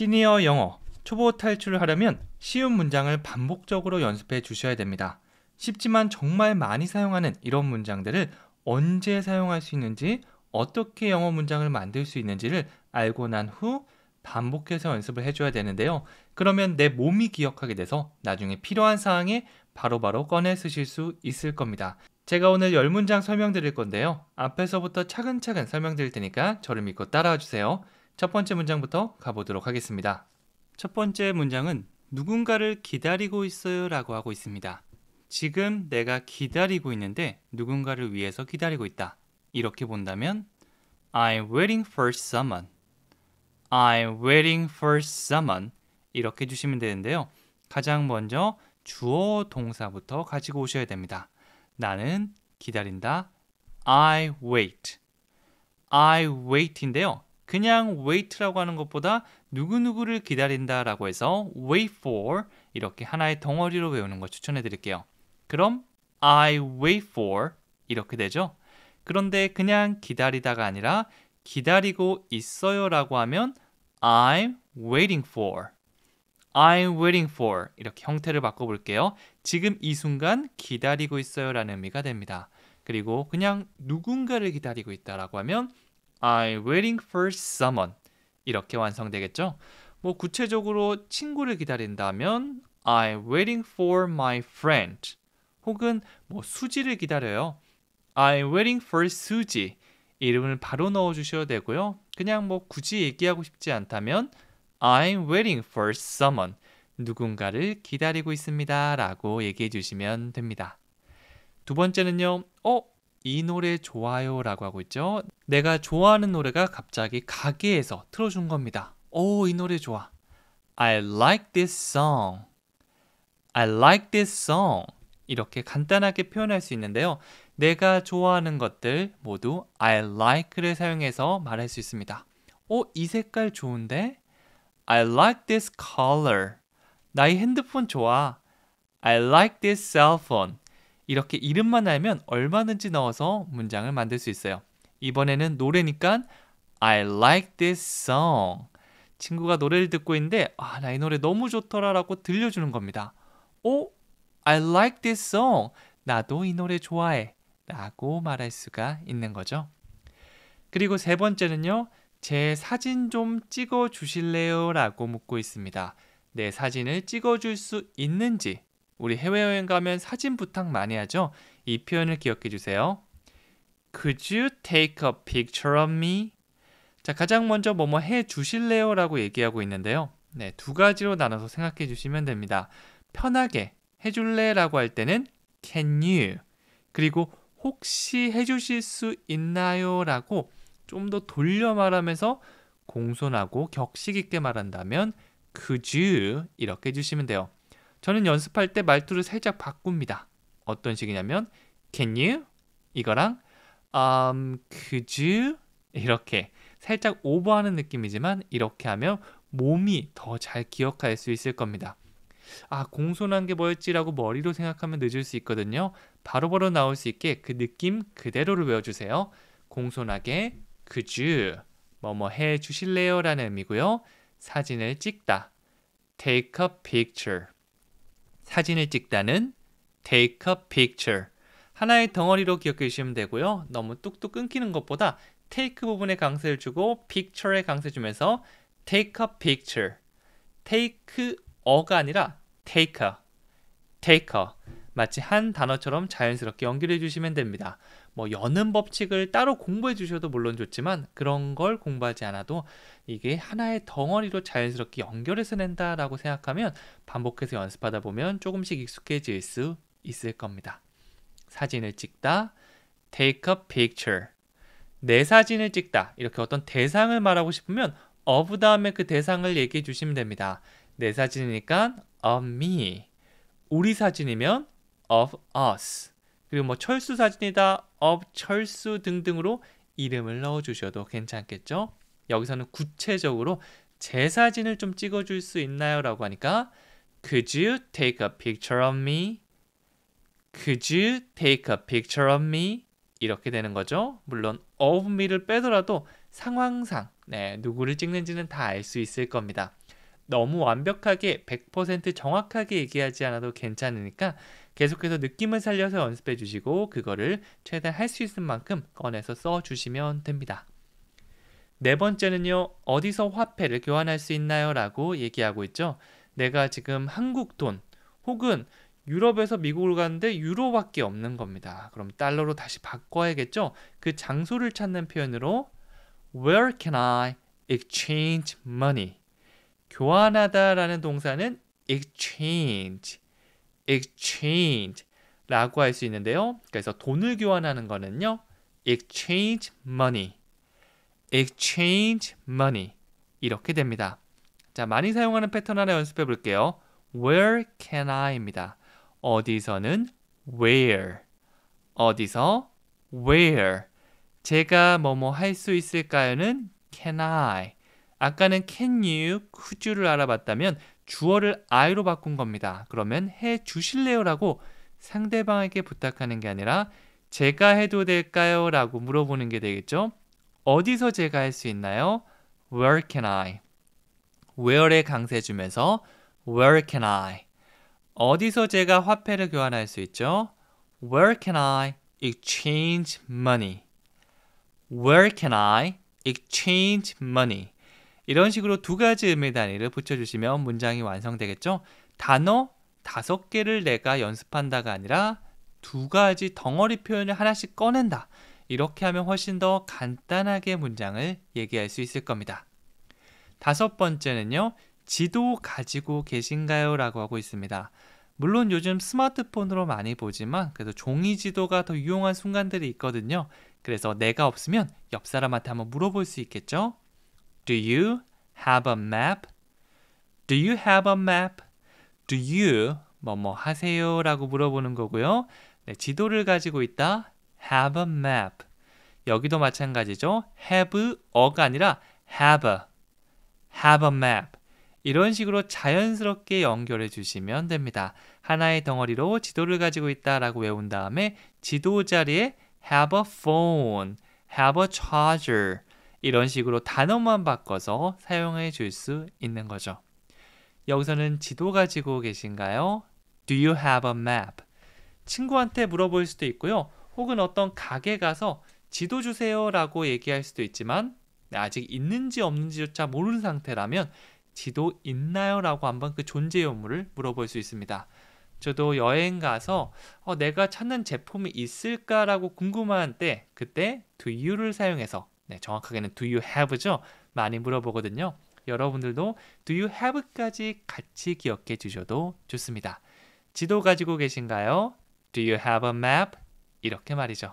시니어 영어 초보 탈출을 하려면 쉬운 문장을 반복적으로 연습해 주셔야 됩니다. 쉽지만 정말 많이 사용하는 이런 문장들을 언제 사용할 수 있는지 어떻게 영어 문장을 만들 수 있는지를 알고 난 후 반복해서 연습을 해줘야 되는데요. 그러면 내 몸이 기억하게 돼서 나중에 필요한 사항에 바로바로 꺼내 쓰실 수 있을 겁니다. 제가 오늘 열문장 설명드릴 건데요. 앞에서부터 차근차근 설명드릴 테니까 저를 믿고 따라와 주세요. 첫 번째 문장부터 가보도록 하겠습니다. 첫 번째 문장은 누군가를 기다리고 있어요 라고 하고 있습니다. 지금 내가 기다리고 있는데 누군가를 위해서 기다리고 있다. 이렇게 본다면 I'm waiting for someone. I'm waiting for someone. 이렇게 주시면 되는데요. 가장 먼저 주어 동사부터 가지고 오셔야 됩니다. 나는 기다린다. I wait. I wait인데요. 그냥 wait라고 하는 것보다 누구누구를 기다린다라고 해서 wait for 이렇게 하나의 덩어리로 외우는 걸 추천해 드릴게요. 그럼 I wait for 이렇게 되죠. 그런데 그냥 기다리다가 아니라 기다리고 있어요라고 하면 I'm waiting for. I'm waiting for 이렇게 형태를 바꿔 볼게요. 지금 이 순간 기다리고 있어요라는 의미가 됩니다. 그리고 그냥 누군가를 기다리고 있다라고 하면 I'm waiting for someone 이렇게 완성되겠죠. 뭐 구체적으로 친구를 기다린다면 I'm waiting for my friend 혹은 뭐 수지를 기다려요. I'm waiting for 수지 이름을 바로 넣어 주셔야 되고요. 그냥 뭐 굳이 얘기하고 싶지 않다면 I'm waiting for someone 누군가를 기다리고 있습니다 라고 얘기해 주시면 됩니다. 두 번째는요. 어? 이 노래 좋아요 라고 하고 있죠. 내가 좋아하는 노래가 갑자기 가게에서 틀어준 겁니다. 오, 이 노래 좋아. I like this song. I like this song. 이렇게 간단하게 표현할 수 있는데요. 내가 좋아하는 것들 모두 I like를 사용해서 말할 수 있습니다. 오, 이 색깔 좋은데? I like this color. 나의 핸드폰 좋아. I like this cell phone. 이렇게 이름만 알면 얼마든지 넣어서 문장을 만들 수 있어요. 이번에는 노래니까 I like this song. 친구가 노래를 듣고 있는데 아, 나 이 노래 너무 좋더라라고 들려주는 겁니다. 오, I like this song. 나도 이 노래 좋아해. 라고 말할 수가 있는 거죠. 그리고 세 번째는요. 제 사진 좀 찍어 주실래요? 라고 묻고 있습니다. 내 사진을 찍어 줄 수 있는지 우리 해외여행 가면 사진 부탁 많이 하죠? 이 표현을 기억해 주세요. Could you take a picture of me? 자, 가장 먼저 뭐 뭐 해 주실래요? 라고 얘기하고 있는데요. 네, 두 가지로 나눠서 생각해 주시면 됩니다. 편하게 해줄래? 라고 할 때는 can you? 그리고 혹시 해주실 수 있나요? 라고 좀 더 돌려 말하면서 공손하고 격식 있게 말한다면 could you? 이렇게 해주시면 돼요. 저는 연습할 때 말투를 살짝 바꿉니다. 어떤 식이냐면 can you 이거랑 um could you 이렇게 살짝 오버하는 느낌이지만 이렇게 하면 몸이 더 잘 기억할 수 있을 겁니다. 아 공손한 게 뭐였지라고 머리로 생각하면 늦을 수 있거든요. 바로바로 바로 나올 수 있게 그 느낌 그대로를 외워주세요. 공손하게 could you 뭐뭐 해 주실래요? 라는 의미고요. 사진을 찍다 take a picture 사진을 찍다는 take a picture 하나의 덩어리로 기억해 주시면 되고요. 너무 뚝뚝 끊기는 것보다 take 부분에 강세를 주고 picture에 강세 주면서 take a picture take 어가 아니라 take a take a 마치 한 단어처럼 자연스럽게 연결해 주시면 됩니다. 뭐 여는 법칙을 따로 공부해 주셔도 물론 좋지만 그런 걸 공부하지 않아도 이게 하나의 덩어리로 자연스럽게 연결해서 낸다라고 생각하면 반복해서 연습하다 보면 조금씩 익숙해질 수 있을 겁니다. 사진을 찍다 take a picture 내 사진을 찍다 이렇게 어떤 대상을 말하고 싶으면 of 다음에 그 대상을 얘기해 주시면 됩니다. 내 사진이니까 of me 우리 사진이면 of us 그리고 뭐 철수 사진이다 업, 철수 등등으로 이름을 넣어주셔도 괜찮겠죠? 여기서는 구체적으로 제 사진을 좀 찍어줄 수 있나요? 라고 하니까 Could you take a picture of me? Could you take a picture of me? 이렇게 되는 거죠. 물론 of me를 빼더라도 상황상 네, 누구를 찍는지는 다 알 수 있을 겁니다. 너무 완벽하게 100% 정확하게 얘기하지 않아도 괜찮으니까 계속해서 느낌을 살려서 연습해 주시고 그거를 최대한 할 수 있는 만큼 꺼내서 써 주시면 됩니다. 네 번째는요. 어디서 화폐를 교환할 수 있나요? 라고 얘기하고 있죠. 내가 지금 한국 돈 혹은 유럽에서 미국으로 가는데 유로밖에 없는 겁니다. 그럼 달러로 다시 바꿔야겠죠? 그 장소를 찾는 표현으로 Where can I exchange money? 교환하다라는 동사는 exchange exchange라고 할 수 있는데요. 그래서 돈을 교환하는 거는요. exchange money, exchange money 이렇게 됩니다. 자, 많이 사용하는 패턴 하나 연습해 볼게요. Where can I입니다. 어디서는 where, 어디서 where. 제가 뭐 뭐 할 수 있을까요는 can I. 아까는 can you, could you를 알아봤다면 주어를 I로 바꾼 겁니다. 그러면 해 주실래요? 라고 상대방에게 부탁하는 게 아니라 제가 해도 될까요? 라고 물어보는 게 되겠죠. 어디서 제가 할 수 있나요? Where can I? Where에 강세 주면서 Where can I? 어디서 제가 화폐를 교환할 수 있죠? Where can I exchange money? Where can I exchange money? 이런 식으로 두 가지 의미 단위를 붙여주시면 문장이 완성되겠죠. 단어 다섯 개를 내가 연습한다가 아니라 두 가지 덩어리 표현을 하나씩 꺼낸다. 이렇게 하면 훨씬 더 간단하게 문장을 얘기할 수 있을 겁니다. 다섯 번째는요. 지도 가지고 계신가요? 라고 하고 있습니다. 물론 요즘 스마트폰으로 많이 보지만 그래도 종이 지도가 더 유용한 순간들이 있거든요. 그래서 내가 없으면 옆 사람한테 한번 물어볼 수 있겠죠? Do you have a map? Do you have a map? Do you 뭐뭐 뭐 하세요? 라고 물어보는 거고요. 네, 지도를 가지고 있다. have a map. 여기도 마찬가지죠. have a가 아니라 have a, have a map. 이런 식으로 자연스럽게 연결해 주시면 됩니다. 하나의 덩어리로 지도를 가지고 있다라고 외운 다음에 지도 자리에 have a phone, have a charger, 이런 식으로 단어만 바꿔서 사용해 줄 수 있는 거죠. 여기서는 지도 가지고 계신가요? Do you have a map? 친구한테 물어볼 수도 있고요. 혹은 어떤 가게 가서 지도 주세요 라고 얘기할 수도 있지만 아직 있는지 없는지조차 모르는 상태라면 지도 있나요? 라고 한번 그 존재 요물을 물어볼 수 있습니다. 저도 여행 가서 어, 내가 찾는 제품이 있을까라고 궁금한 때 그때 do you를 사용해서 네, 정확하게는 do you have죠. 많이 물어보거든요. 여러분들도 do you have까지 같이 기억해 주셔도 좋습니다. 지도 가지고 계신가요? Do you have a map? 이렇게 말이죠.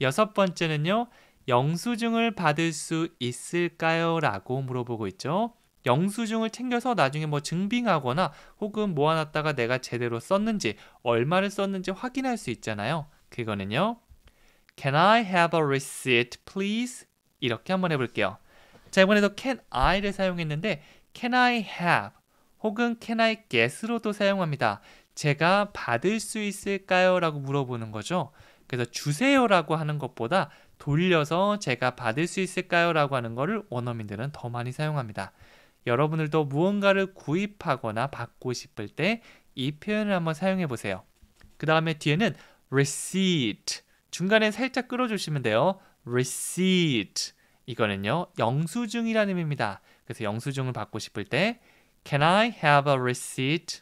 여섯 번째는요. 영수증을 받을 수 있을까요? 라고 물어보고 있죠. 영수증을 챙겨서 나중에 뭐 증빙하거나 혹은 모아놨다가 내가 제대로 썼는지 얼마를 썼는지 확인할 수 있잖아요. 그거는요. Can I have a receipt, please? 이렇게 한번 해볼게요. 자, 이번에도 can I를 사용했는데 can I have 혹은 can I get로도 사용합니다. 제가 받을 수 있을까요? 라고 물어보는 거죠. 그래서 주세요라고 하는 것보다 돌려서 제가 받을 수 있을까요? 라고 하는 것을 원어민들은 더 많이 사용합니다. 여러분들도 무언가를 구입하거나 받고 싶을 때 이 표현을 한번 사용해 보세요. 그 다음에 뒤에는 receipt 중간에 살짝 끌어주시면 돼요. receipt 이거는요 영수증이라는 의미입니다. 그래서 영수증을 받고 싶을 때 Can I have a receipt?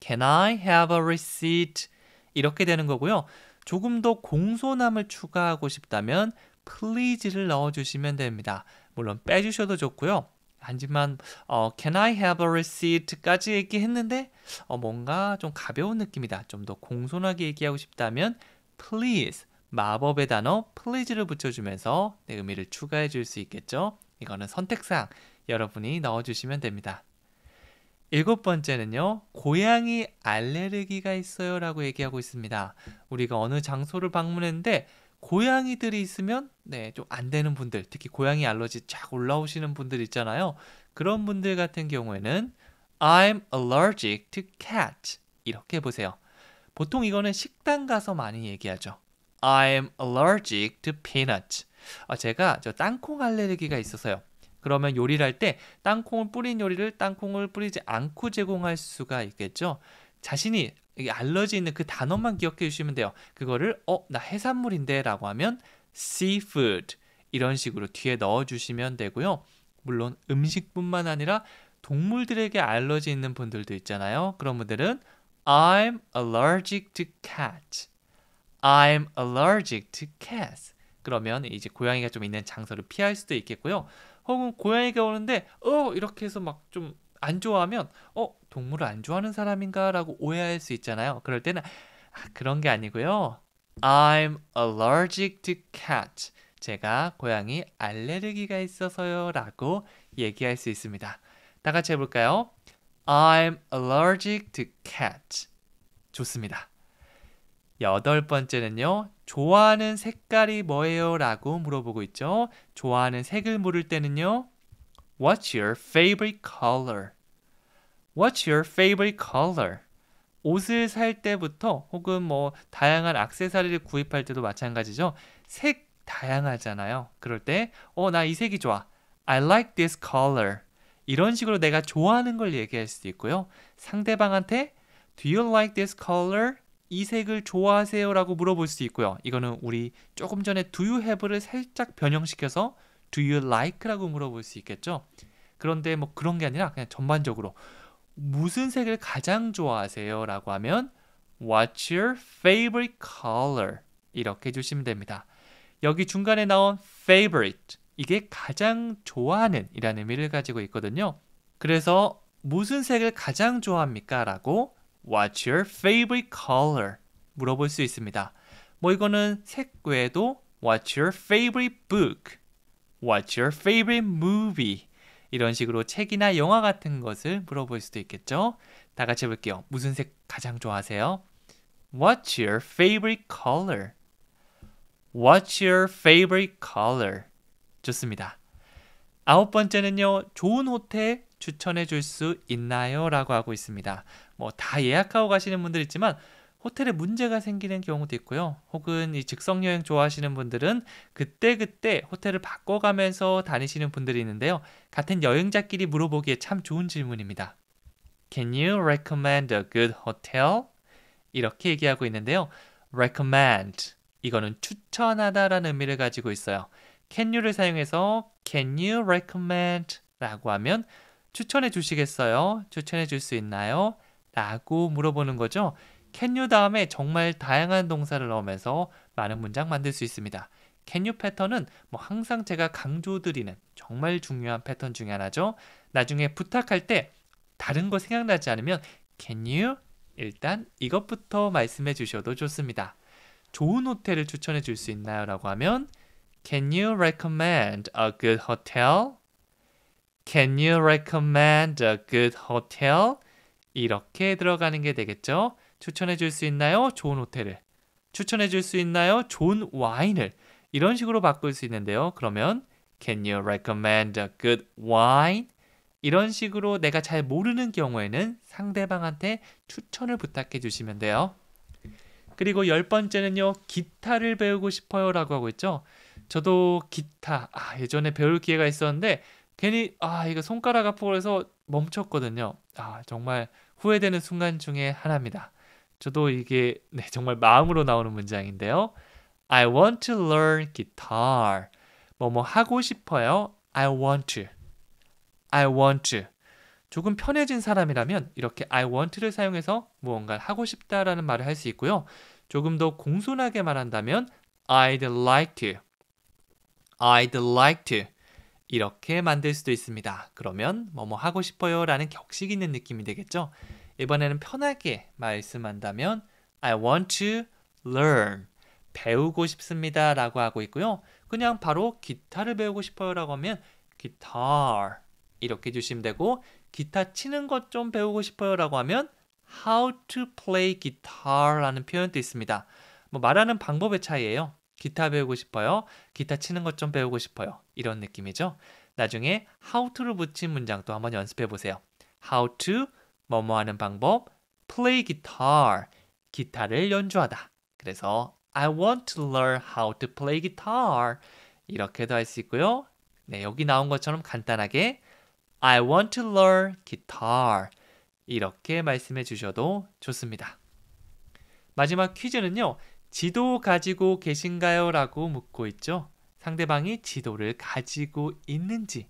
Can I have a receipt? 이렇게 되는 거고요. 조금 더 공손함을 추가하고 싶다면 please를 넣어주시면 됩니다. 물론 빼주셔도 좋고요. 하지만 어, Can I have a receipt까지 얘기했는데 어, 뭔가 좀 가벼운 느낌이다. 좀 더 공손하게 얘기하고 싶다면 please 마법의 단어 please를 붙여주면서 네, 의미를 추가해 줄 수 있겠죠. 이거는 선택사항 여러분이 넣어주시면 됩니다. 일곱 번째는요. 고양이 알레르기가 있어요 라고 얘기하고 있습니다. 우리가 어느 장소를 방문했는데 고양이들이 있으면 네, 좀 안 되는 분들, 특히 고양이 알러지 쫙 올라오시는 분들 있잖아요. 그런 분들 같은 경우에는 I'm allergic to cat s 이렇게 보세요. 보통 이거는 식당 가서 많이 얘기하죠. I'm allergic to peanuts. 아, 제가 저 땅콩 알레르기가 있어서요. 그러면 요리를 할 때 땅콩을 뿌린 요리를 땅콩을 뿌리지 않고 제공할 수가 있겠죠. 자신이 알러지 있는 그 단어만 기억해 주시면 돼요. 그거를 어, 나 해산물인데라고 하면 seafood 이런 식으로 뒤에 넣어 주시면 되고요. 물론 음식뿐만 아니라 동물들에게 알러지 있는 분들도 있잖아요. 그런 분들은 I'm allergic to cat. I'm allergic to cats. 그러면 이제 고양이가 좀 있는 장소를 피할 수도 있겠고요. 혹은 고양이가 오는데 어 이렇게 해서 막 좀 안 좋아하면 어 동물을 안 좋아하는 사람인가라고 오해할 수 있잖아요. 그럴 때는 아, 그런 게 아니고요. I'm allergic to cat. 제가 고양이 알레르기가 있어서요라고 얘기할 수 있습니다. 다 같이 해볼까요? I'm allergic to cat. s 좋습니다. 여덟 번째는요. 좋아하는 색깔이 뭐예요? 라고 물어보고 있죠. 좋아하는 색을 물을 때는요. What's your favorite color? What's your favorite color? 옷을 살 때부터 혹은 뭐 다양한 악세사리를 구입할 때도 마찬가지죠. 색 다양하잖아요. 그럴 때, 어, 나 이 색이 좋아. I like this color. 이런 식으로 내가 좋아하는 걸 얘기할 수도 있고요. 상대방한테 Do you like this color? 이 색을 좋아하세요? 라고 물어볼 수 있고요. 이거는 우리 조금 전에 Do you have를 살짝 변형시켜서 Do you like? 라고 물어볼 수 있겠죠. 그런데 뭐 그런 게 아니라 그냥 전반적으로 무슨 색을 가장 좋아하세요? 라고 하면 What's your favorite color? 이렇게 해 주시면 됩니다. 여기 중간에 나온 favorite 이게 가장 좋아하는 이라는 의미를 가지고 있거든요. 그래서 무슨 색을 가장 좋아합니까? 라고 What's your favorite color? 물어볼 수 있습니다. 뭐 이거는 색 외에도 What's your favorite book? What's your favorite movie? 이런 식으로 책이나 영화 같은 것을 물어볼 수도 있겠죠. 다 같이 해 볼게요 무슨 색 가장 좋아하세요? What's your favorite color? What's your favorite color? 좋습니다. 아홉 번째는요. 좋은 호텔 추천해 줄 수 있나요? 라고 하고 있습니다. 뭐 다 예약하고 가시는 분들 있지만 호텔에 문제가 생기는 경우도 있고요. 혹은 이 즉석 여행 좋아하시는 분들은 그때그때 호텔을 바꿔가면서 다니시는 분들이 있는데요. 같은 여행자끼리 물어보기에 참 좋은 질문입니다. Can you recommend a good hotel? 이렇게 얘기하고 있는데요. recommend 이거는 추천하다라는 의미를 가지고 있어요. can you를 사용해서 can you recommend 라고 하면 추천해 주시겠어요? 추천해 줄 수 있나요? 라고 물어보는 거죠. can you 다음에 정말 다양한 동사를 넣으면서 많은 문장 만들 수 있습니다. can you 패턴은 뭐 항상 제가 강조드리는 정말 중요한 패턴 중에 하나죠. 나중에 부탁할 때 다른 거 생각나지 않으면 can you 일단 이것부터 말씀해 주셔도 좋습니다. 좋은 호텔을 추천해 줄 수 있나요? 라고 하면 Can you recommend a good hotel? Can you recommend a good hotel? 이렇게 들어가는 게 되겠죠. 추천해 줄 수 있나요? 좋은 호텔을. 추천해 줄 수 있나요? 좋은 와인을. 이런 식으로 바꿀 수 있는데요. 그러면 Can you recommend a good wine? 이런 식으로 내가 잘 모르는 경우에는 상대방한테 추천을 부탁해 주시면 돼요. 그리고 열 번째는요. 기타를 배우고 싶어요라고 하고 있죠. 저도 기타 아, 예전에 배울 기회가 있었는데 괜히 아 이거 손가락 아프고 해서 멈췄거든요. 아 정말 후회되는 순간 중에 하나입니다. 저도 이게 네, 정말 마음으로 나오는 문장인데요. I want to learn guitar. 뭐뭐 하고 싶어요. I want to. I want to. 조금 편해진 사람이라면 이렇게 I want를 사용해서 무언가를 하고 싶다라는 말을 할 수 있고요. 조금 더 공손하게 말한다면 I'd like to. I'd like to 이렇게 만들 수도 있습니다. 그러면 뭐뭐 뭐 하고 싶어요 라는 격식 있는 느낌이 되겠죠? 이번에는 편하게 말씀한다면 I want to learn 배우고 싶습니다 라고 하고 있고요. 그냥 바로 기타를 배우고 싶어요 라고 하면 guitar 이렇게 주시면 되고 기타 치는 것 좀 배우고 싶어요 라고 하면 how to play guitar 라는 표현도 있습니다. 뭐 말하는 방법의 차이예요. 기타 배우고 싶어요. 기타 치는 것 좀 배우고 싶어요. 이런 느낌이죠. 나중에 how to를 붙인 문장도 한번 연습해 보세요. how to 뭐뭐 하는 방법 play guitar 기타를 연주하다. 그래서 I want to learn how to play guitar 이렇게도 할 수 있고요. 네, 여기 나온 것처럼 간단하게 I want to learn guitar 이렇게 말씀해 주셔도 좋습니다. 마지막 퀴즈는요. 지도 가지고 계신가요? 라고 묻고 있죠. 상대방이 지도를 가지고 있는지,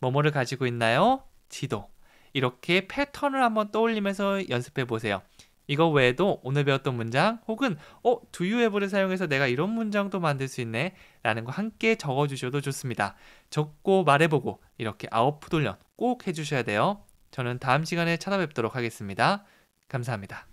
뭐뭐를 가지고 있나요? 지도. 이렇게 패턴을 한번 떠올리면서 연습해 보세요. 이거 외에도 오늘 배웠던 문장 혹은 어, do you h v e 를 사용해서 내가 이런 문장도 만들 수 있네 라는 거 함께 적어 주셔도 좋습니다. 적고 말해보고 이렇게 아웃풋 훈련 꼭 해주셔야 돼요. 저는 다음 시간에 찾아뵙도록 하겠습니다. 감사합니다.